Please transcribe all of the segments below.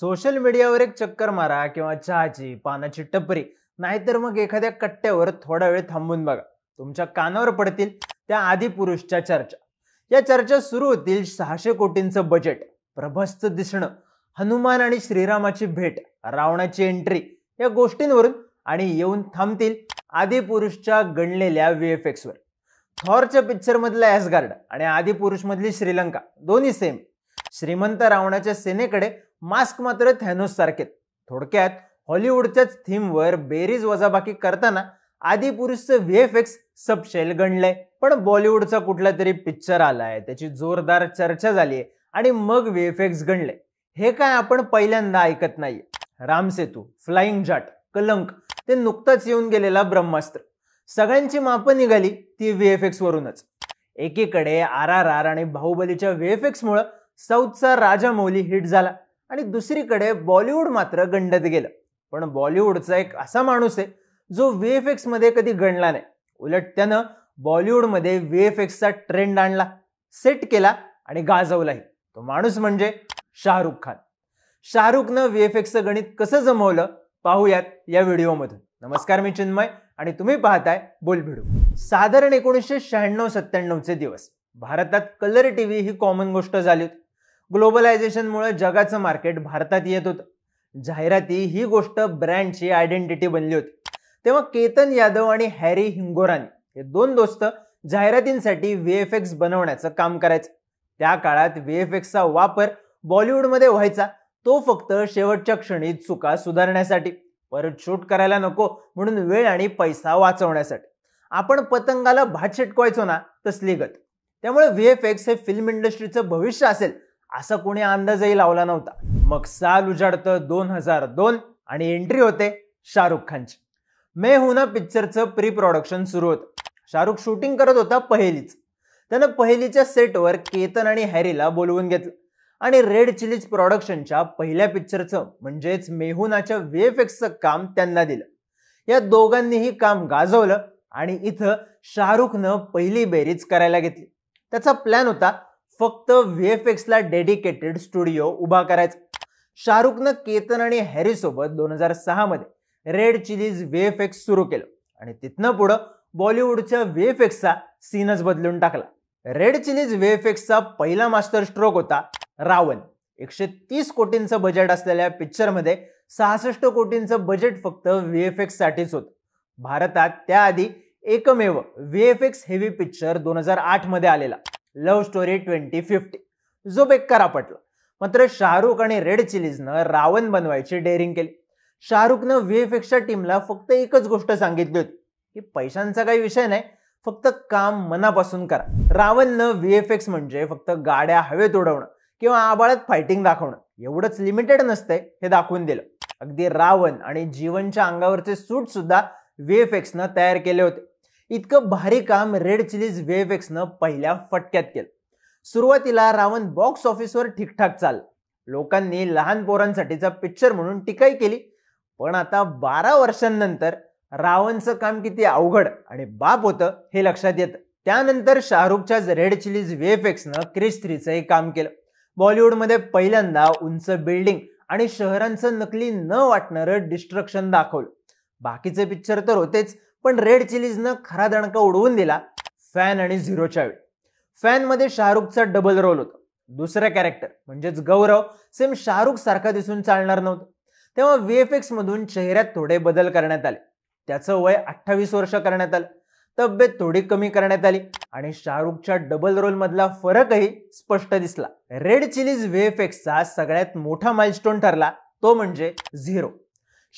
social मीडियावर एक चक्कर मारा किंवा चहाची पानाची टपरी नाहीतर मग एखाद्या कट्ट्यावर थोडा वेळ थांबून बघा तुमच्या कानावर पडतील त्या आदिपुरुषच्या चर्चा या चर्चा सुरू होतील सहाशे कोटींचं बजेट प्रभस्त दिसणं हनुमान आणि श्रीरामाची भेट रावणाची एंट्री या गोष्टींवरून आणि येऊन थांबतील आदिपुरुषच्या गणलेल्या वर थॉरच्या पिक्चरमधला ॲसगार्ड आणि आदिपुरुषमधली श्रीलंका दोन्ही सेम श्रीमंत रावणाच्या सेनेकडे मास्क मात्र थॅनोस सारखेत थोडक्यात हॉलिवूडच्याच थीमवर बेरीज वजाबाकी करताना आदिपुरुषचं व्हीएफ एक्स सबशेल गणलंय पण बॉलिवूडचा कुठला तरी पिक्चर आलाय त्याची जोरदार चर्चा झालीय आणि मग व्हीएफएक्स एक्स गणलंय हे काय आपण पहिल्यांदा ऐकत नाही रामसेतू फ्लाइंग जाट कलंक ते नुकताच येऊन गेलेला ब्रह्मास्त्र सगळ्यांची मापं निघाली ती व्हीएफएक्स एक्स वरूनच एकीकडे आर आर आर आणि बाहुबलीच्या व्हीएफएक्स मुळे एक्समुळं साऊथचा राजामौली हिट झाला आणि दुसरीकडे बॉलिवूड मात्र गंडत गेलं पण बॉलिवूडचा एक असा माणूस आहे जो व्ही मध्ये एक्समध्ये कधी गणला नाही उलट त्यानं बॉलिवूडमध्ये व्ही एफ एक्सचा ट्रेंड आणला सेट केला आणि गाजवलाही तो माणूस म्हणजे शाहरुख खान शाहरुखनं व्ही एफ एक्सचं गणित कसं जमवलं पाहूयात या व्हिडिओमधून नमस्कार मी चिन्मय आणि तुम्ही पाहताय बोल भिडू साधारण एकोणीसशे शहाण्णव सत्त्याण्णवचे दिवस भारतात कलर टीव्ही ही कॉमन गोष्ट झाली होती ग्लोबलायझेशनमुळे जगाचं मार्केट भारतात येत होतं जाहिराती ही गोष्ट ब्रँडची आयडेंटिटी बनली होती तेव्हा केतन यादव आणि हॅरी हिंगोरानी हे दोन दोस्त जाहिरातींसाठी व्हीएफएक्स बनवण्याचं काम करायचं त्या काळात व्हीएफएक्सचा वापर बॉलिवूडमध्ये व्हायचा तो फक्त शेवटच्या क्षणी चुका सुधारण्यासाठी परत शूट करायला नको म्हणून वेळ आणि पैसा वाचवण्यासाठी आपण पतंगाला भात शिटकवायचो ना तसली गत त्यामुळे व्हीएफएक्स हे फिल्म इंडस्ट्रीचं भविष्य असेल असा कोणी अंदाजही लावला नव्हता मग साल उजाडतं दोन हजार दोन आणि एंट्री होते शाहरुख खानची मे हुना पिक्चरचं प्री प्रोडक्शन सुरू होतं शाहरुख शूटिंग करत होता पहिलीच त्यानं पहिलीच्या सेटवर केतन आणि हॅरीला बोलवून घेतलं आणि रेड चिलीज प्रॉडक्शनच्या पहिल्या पिक्चरचं म्हणजेच मेहुनाच्या व्हीएफएक्सचं काम त्यांना दिलं या दोघांनीही काम गाजवलं आणि इथं शाहरुखनं पहिली बेरीज करायला घेतली त्याचा प्लॅन होता फक्त व्हीएफएक्सला ला डेडिकेटेड स्टुडिओ उभा करायचा शाहरुखनं केतन आणि हॅरीसोबत दोन हजार मध्ये रेड चिलीज व्ही एक्स सुरू केलं आणि तिथनं पुढं बॉलिवूडच्या व्हीएफएक्सचा एक्सचा सीनच बदलून टाकला रेड चिलीज व्हीएफएक्सचा एक्सचा पहिला मास्टर स्ट्रोक होता रावण एकशे तीस कोटींचं बजेट असलेल्या पिक्चरमध्ये सहासष्ट कोटींचं बजेट फक्त व्हीएफ होतं भारतात त्याआधी एकमेव व्हीएफएक्स एक्स हेवी पिक्चर दोन हजार आठमध्ये आलेला लव्ह स्टोरी ट्वेंटी फिफ्टी जो बेकार पटला मात्र शाहरुख आणि रेड चिलीजनं रावण बनवायची डेअरिंग केली शाहरुखनं व्ही एक्सच्या टीमला फक्त एकच गोष्ट सांगितली होती की पैशांचा काही विषय नाही फक्त काम मनापासून करा रावणनं व्हीएफएक्स एक्स म्हणजे फक्त गाड्या हवेत उडवणं किंवा आबाळात फायटिंग दाखवणं एवढंच लिमिटेड नसतंय हे दाखवून दिलं अगदी रावण आणि जीवनच्या अंगावरचे सूट सुद्धा व्ही एफ तयार केले होते इतकं भारी काम रेड चिलीज वेव एक्सनं पहिल्या फटक्यात केलं सुरुवातीला रावण बॉक्स ऑफिसवर ठीकठाक चाल लोकांनी लहान पोरांसाठीचा पिक्चर म्हणून टीकाही केली पण आता बारा वर्षांनंतर रावणचं काम किती अवघड आणि बाप होतं हे लक्षात येतं त्यानंतर शाहरुखच्याच रेड चिलीज वेफ एक्सनं थ्रीचं हे काम केलं बॉलिवूडमध्ये पहिल्यांदा उंच बिल्डिंग आणि शहरांचं नकली न वाटणारं डिस्ट्रक्शन दाखवलं बाकीचे पिक्चर तर होतेच पण रेड चिलीजनं खरा दणका उडवून दिला फॅन आणि झिरोच्या वेळी मध्ये शाहरुखचा डबल रोल होता दुसरं कॅरेक्टर म्हणजेच गौरव सेम शाहरुख सारखा दिसून चालणार नव्हतं तेव्हा व्हीएफएक्स मधून चेहऱ्यात थोडे बदल करण्यात आले त्याचं वय अठ्ठावीस वर्ष करण्यात आलं तब्येत थोडी कमी करण्यात आली आणि शाहरुखच्या डबल रोल मधला फरकही स्पष्ट दिसला रेड चिलीज व्हीएफएक्सचा सगळ्यात मोठा माइलस्टोन ठरला तो म्हणजे झिरो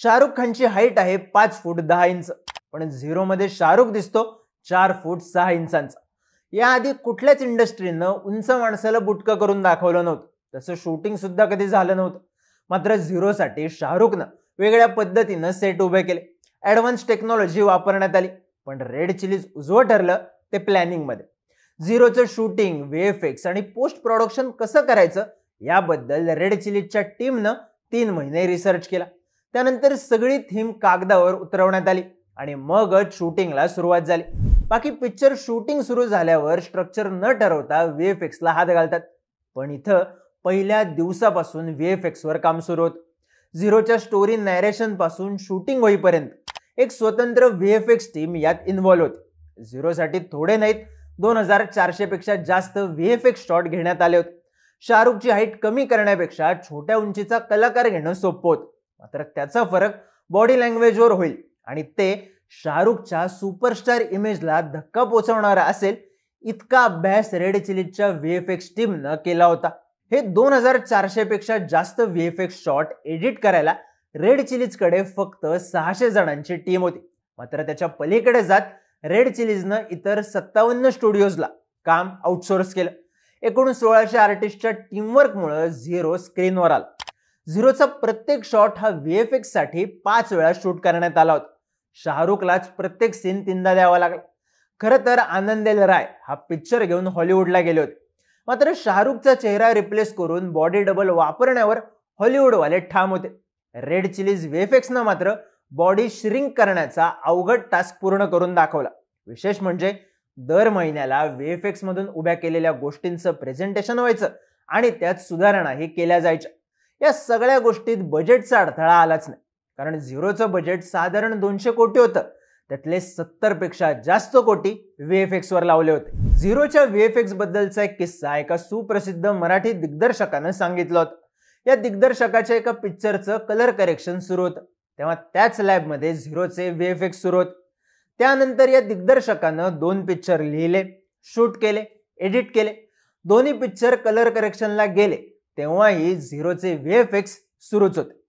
शाहरुख खानची हाईट आहे पाच फूट दहा इंच पण झिरोमध्ये शाहरुख दिसतो चार फूट सहा इंचांचा याआधी कुठल्याच इंडस्ट्रीनं उंच माणसाला बुटकं करून दाखवलं नव्हतं तसं शूटिंग सुद्धा कधी झालं नव्हतं मात्र झिरोसाठी शाहरुखनं वेगळ्या पद्धतीनं सेट उभे केले ॲडव्हान्स टेक्नॉलॉजी वापरण्यात आली पण रेड चिलीज उजवं ठरलं ते प्लॅनिंगमध्ये झिरोचं शूटिंग वेएफएक्स आणि पोस्ट प्रोडक्शन कसं करायचं याबद्दल रेड चिलीजच्या टीमनं तीन महिने रिसर्च केला त्यानंतर सगळी थीम कागदावर उतरवण्यात आली आणि मगच शूटिंगला सुरुवात झाली बाकी पिक्चर शूटिंग सुरू झाल्यावर स्ट्रक्चर न ठरवता व्ही एक्सला हात घालतात पण इथं पहिल्या दिवसापासून व्ही एक्सवर काम सुरू होत झिरोच्या स्टोरी नॅरेशन पासून शूटिंग होईपर्यंत एक स्वतंत्र व्ही एक्स टीम यात इन्व्हॉल्व्ह होती झिरोसाठी थोडे नाहीत दोन हजार चारशेपेक्षा जास्त व्ही एक्स शॉट घेण्यात आले होते शाहरुखची हाईट कमी करण्यापेक्षा छोट्या उंचीचा कलाकार घेणं सोपं होत मात्र त्याचा फरक बॉडी लँग्वेजवर होईल आणि ते शाहरुखच्या सुपरस्टार इमेजला धक्का पोचवणारा असेल इतका अभ्यास रेड चिलीजच्या व्हीएफएक्स टीमनं केला होता हे दोन हजार चारशे पेक्षा जास्त व्हीएफएक्स शॉट एडिट करायला रेड चिलीजकडे फक्त सहाशे जणांची टीम होती मात्र त्याच्या पलीकडे जात रेड चिलीजनं इतर सत्तावन्न स्टुडिओजला काम आउटसोर्स केलं एकूण सोळाशे आर्टिस्टच्या टीमवर्कमुळे झिरो स्क्रीनवर आला झिरोचा प्रत्येक शॉट हा व्हीएफएक्ससाठी साठी पाच वेळा शूट करण्यात आला होता शाहरुखलाच प्रत्येक सीन तीनदा द्यावा लागला खरं तर आनंदेल राय हा पिक्चर घेऊन हॉलिवूडला गेले होते मात्र शाहरुखचा चेहरा रिप्लेस करून बॉडी डबल वापरण्यावर हॉलिवूडवाले ठाम होते रेड चिलीज न मात्र बॉडी श्रिंक करण्याचा अवघड टास्क पूर्ण करून दाखवला विशेष म्हणजे दर महिन्याला वेफेक्स मधून उभ्या केलेल्या गोष्टींचं प्रेझेंटेशन व्हायचं आणि त्यात सुधारणाही केल्या जायच्या या सगळ्या गोष्टीत बजेटचा अडथळा आलाच नाही कारण झिरोचं बजेट साधारण दोनशे कोटी होतं त्यातले पेक्षा जास्त कोटी व्ही एफ लावले होते झिरोच्या व्ही एक्स बद्दलचा एक किस्सा एका सुप्रसिद्ध मराठी दिग्दर्शकानं सांगितलं होतं या दिग्दर्शकाच्या एका पिक्चरचं कलर करेक्शन सुरू होतं तेव्हा त्याच लॅबमध्ये झिरोचे व्ही एफ एक्स सुरू होत त्यानंतर या दिग्दर्शकानं दोन पिक्चर लिहिले शूट केले एडिट केले दोन्ही पिक्चर कलर करेक्शनला गेले तेव्हाही झिरोचे व्ही एफ एक्स सुरूच होते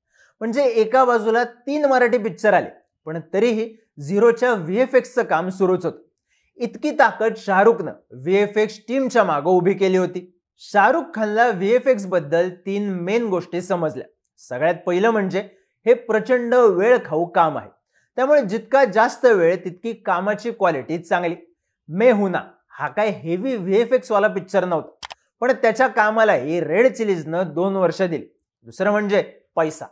म्हणजे एका बाजूला तीन मराठी पिक्चर आले पण तरीही झिरोच्या व्ही एफ एक्सचं काम सुरूच होतं इतकी ताकद शाहरुखनं व्ही एफ एक्स टीमच्या मागं उभी केली होती शाहरुख खानला व्ही एफ एक्स बद्दल तीन मेन गोष्टी समजल्या सगळ्यात पहिलं म्हणजे हे प्रचंड वेळ खाऊ काम आहे त्यामुळे जितका जास्त वेळ तितकी कामाची क्वालिटी चांगली मे हुना हा काय हेवी व्ही एफ एक्सवाला पिक्चर नव्हता पण त्याच्या कामालाही रेड चिलीजनं दोन वर्ष दिली दुसरं म्हणजे पैसा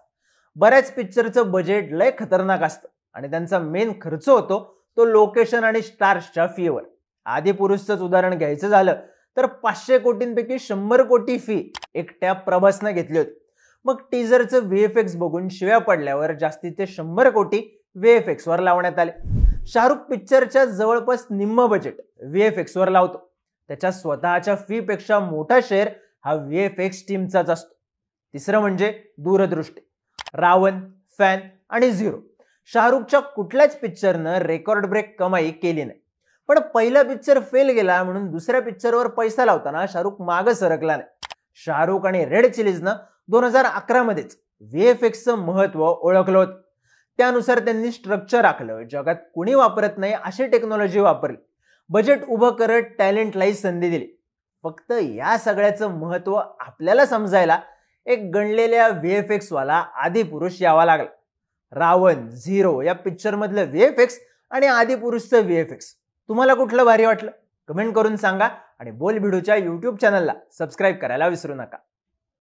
बऱ्याच पिक्चरचं बजेट लय खतरनाक असतं आणि त्यांचा मेन खर्च होतो तो लोकेशन आणि स्टार्सच्या फीवर आदिपुरुषचंच उदाहरण घ्यायचं झालं तर पाचशे कोटींपैकी शंभर कोटी फी एकट्या प्रभासनं घेतली होती मग टीझरचं व्हीएफएक्स बघून शिव्या पडल्यावर जास्तीचे शंभर कोटी व्हीएफएक्सवर लावण्यात आले शाहरुख पिक्चरच्या जवळपास निम्म बजेट व्हीएफएक्सवर लावतो त्याच्या स्वतःच्या फीपेक्षा मोठा शेअर हा व्हीएफएक्स टीमचाच असतो तिसरं म्हणजे दूरदृष्टी रावण फॅन आणि झिरो शाहरुखच्या कुठल्याच पिक्चरनं रेकॉर्ड ब्रेक कमाई केली नाही पण पहिला पिक्चर फेल गेला म्हणून दुसऱ्या पिक्चरवर पैसा लावताना शाहरुख मागं सरकला नाही शाहरुख आणि रेड चिलीजनं दोन हजार अकरामध्येच व्ही एफ महत्व ओळखलं होतं त्यानुसार त्यांनी स्ट्रक्चर आखलं जगात कुणी वापरत नाही अशी टेक्नॉलॉजी वापरली बजेट उभं करत टॅलेंटलाही संधी दिली फक्त या सगळ्याचं महत्व आपल्याला समजायला एक गणलेल्या व्हीएफएक्स वाला आदिपुरुष यावा लागला रावण झिरो या पिक्चर मधलं व्हीएफएक्स आणि आदिपुरुषचं व्हीएफएक्स तुम्हाला कुठलं भारी वाटलं कमेंट करून सांगा आणि बोल भिडूच्या यूट्यूब चॅनलला सबस्क्राईब करायला विसरू नका